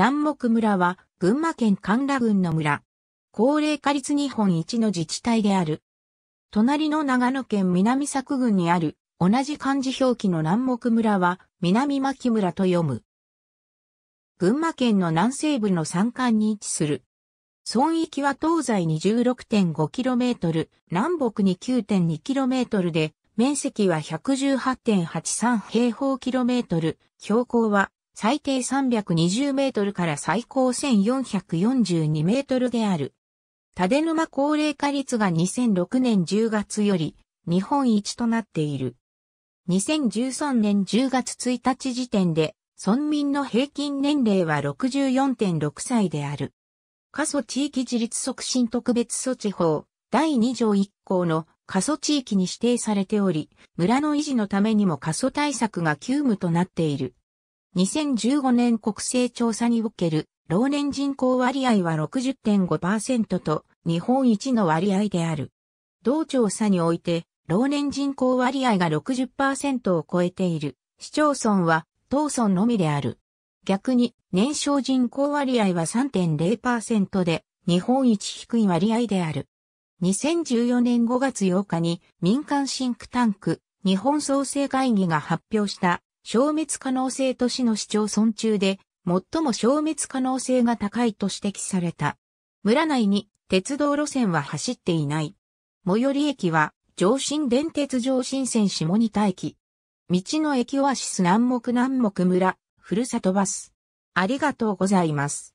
南木村は群馬県甘楽郡の村。高齢化率日本一の自治体である。隣の長野県南作郡にある同じ漢字表記の南木村は南牧村と読む。群馬県の南西部の山間に位置する。村域は東西に 16.5km、南北に 9.2km で、面積は118.83平方キロメートル、標高は最低320メートルから最高1442メートルである。種沼高齢化率が2006年10月より日本一となっている。2013年10月1日時点で村民の平均年齢は64.6歳である。過疎地域自立促進特別措置法第2条1項の過疎地域に指定されており、村の維持のためにも過疎対策が急務となっている。2015年国勢調査における老年人口割合は60.5%と日本一の割合である。同調査において老年人口割合が60%を超えている市町村は当村のみである。逆に年少人口割合は3.0%で日本一低い割合である。2014年5月8日に民間シンクタンク日本創生会議が発表した消滅可能性都市の市町村中で、最も消滅可能性が高いと指摘された。村内に鉄道路線は走っていない。最寄り駅は上新電鉄上新線下仁田駅。道の駅オアシス南木南木村、ふるさとバス。ありがとうございます。